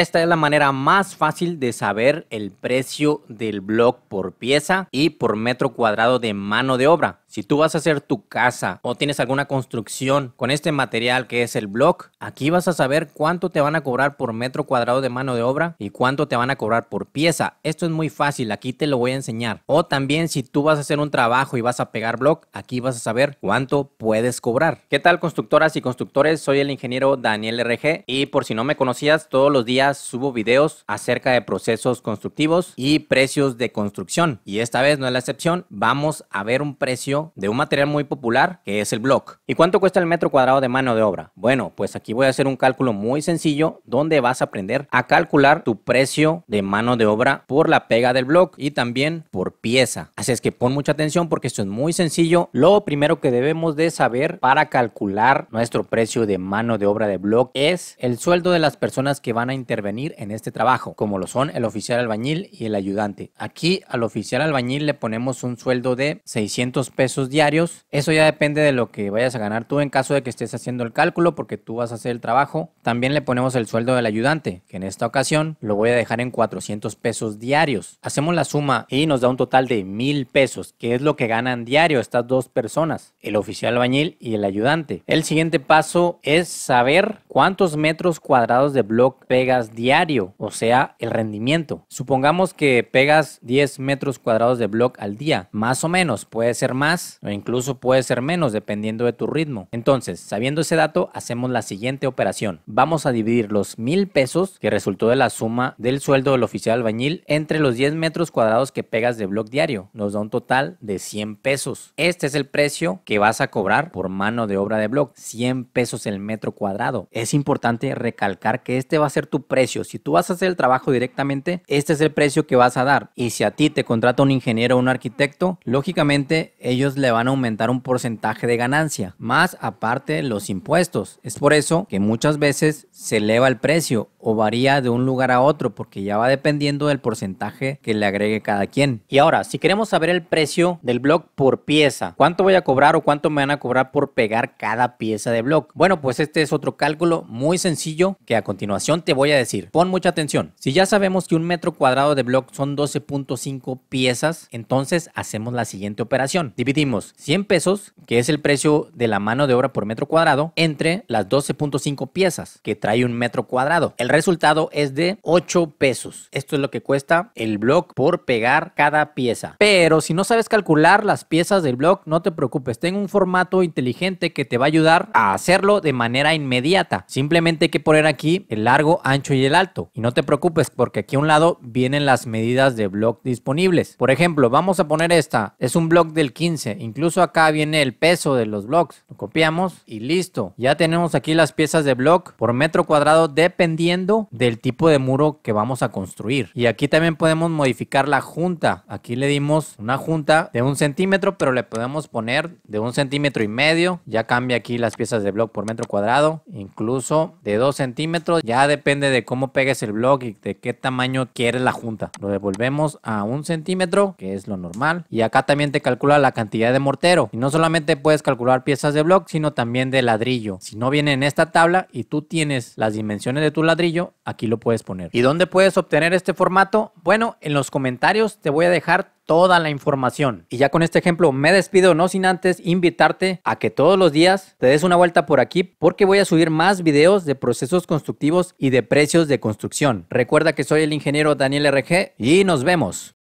Esta es la manera más fácil de saber el precio del blog por pieza y por metro cuadrado de mano de obra. Si tú vas a hacer tu casa o tienes alguna construcción con este material que es el block, aquí vas a saber cuánto te van a cobrar por metro cuadrado de mano de obra y cuánto te van a cobrar por pieza. Esto es muy fácil, aquí te lo voy a enseñar. O también si tú vas a hacer un trabajo y vas a pegar block, aquí vas a saber cuánto puedes cobrar. ¿Qué tal constructoras y constructores? Soy el ingeniero Daniel RG y por si no me conocías, todos los días subo videos acerca de procesos constructivos y precios de construcción. Y esta vez no es la excepción, vamos a ver un precio de un material muy popular que es el block. ¿Y cuánto cuesta el metro cuadrado de mano de obra? Bueno, pues aquí voy a hacer un cálculo muy sencillo donde vas a aprender a calcular tu precio de mano de obra por la pega del block y también por pieza. Así es que pon mucha atención porque esto es muy sencillo. Lo primero que debemos de saber para calcular nuestro precio de mano de obra de block es el sueldo de las personas que van a intervenir en este trabajo, como lo son el oficial albañil y el ayudante. Aquí al oficial albañil le ponemos un sueldo de 600 pesos pesos diarios. Eso ya depende de lo que vayas a ganar tú en caso de que estés haciendo el cálculo porque tú vas a hacer el trabajo. También le ponemos el sueldo del ayudante, que en esta ocasión lo voy a dejar en 400 pesos diarios. Hacemos la suma y nos da un total de 1000 pesos, que es lo que ganan diario estas dos personas, el oficial bañil y el ayudante. El siguiente paso es saber cuántos metros cuadrados de block pegas diario, o sea, el rendimiento. Supongamos que pegas 10 metros cuadrados de block al día, más o menos, puede ser más o incluso puede ser menos dependiendo de tu ritmo. Entonces, sabiendo ese dato, hacemos la siguiente operación. Vamos a dividir los mil pesos que resultó de la suma del sueldo del oficial albañil entre los 10 metros cuadrados que pegas de blog diario. Nos da un total de 100 pesos. Este es el precio que vas a cobrar por mano de obra de blog. 100 pesos el metro cuadrado. Es importante recalcar que este va a ser tu precio. Si tú vas a hacer el trabajo directamente, este es el precio que vas a dar. Y si a ti te contrata un ingeniero o un arquitecto, lógicamente ellos le van a aumentar un porcentaje de ganancia, más aparte los impuestos. Es por eso que muchas veces se eleva el precio o varía de un lugar a otro porque ya va dependiendo del porcentaje que le agregue cada quien. Y ahora, si queremos saber el precio del blog por pieza, ¿cuánto voy a cobrar o cuánto me van a cobrar por pegar cada pieza de blog? Bueno, pues este es otro cálculo muy sencillo que a continuación te voy a decir. Pon mucha atención. Si ya sabemos que un metro cuadrado de blog son 12.5 piezas, entonces hacemos la siguiente operación. Dividir dividimos 100 pesos, que es el precio de la mano de obra por metro cuadrado, entre las 12.5 piezas que trae un metro cuadrado. El resultado es de 8 pesos. Esto es lo que cuesta el blog por pegar cada pieza. Pero si no sabes calcular las piezas del blog, no te preocupes. Tengo un formato inteligente que te va a ayudar a hacerlo de manera inmediata. Simplemente hay que poner aquí el largo, ancho y el alto. Y no te preocupes porque aquí a un lado vienen las medidas de blog disponibles. Por ejemplo, vamos a poner esta. Es un blog del 15 incluso acá viene el peso de los blocks. Lo copiamos y listo. Ya tenemos aquí las piezas de block por metro cuadrado dependiendo del tipo de muro que vamos a construir. Y aquí también podemos modificar la junta. Aquí le dimos una junta de un centímetro, pero le podemos poner de un centímetro y medio. Ya cambia aquí las piezas de block por metro cuadrado. Incluso de dos centímetros. Ya depende de cómo pegues el block y de qué tamaño quieres la junta. Lo devolvemos a un centímetro, que es lo normal. Y acá también te calcula la cantidad de mortero. Y no solamente puedes calcular piezas de blog, sino también de ladrillo. Si no viene en esta tabla y tú tienes las dimensiones de tu ladrillo, aquí lo puedes poner. ¿Y dónde puedes obtener este formato? Bueno, en los comentarios te voy a dejar toda la información. Y ya con este ejemplo me despido, no sin antes invitarte a que todos los días te des una vuelta por aquí porque voy a subir más videos de procesos constructivos y de precios de construcción. Recuerda que soy el ingeniero Daniel RG y nos vemos.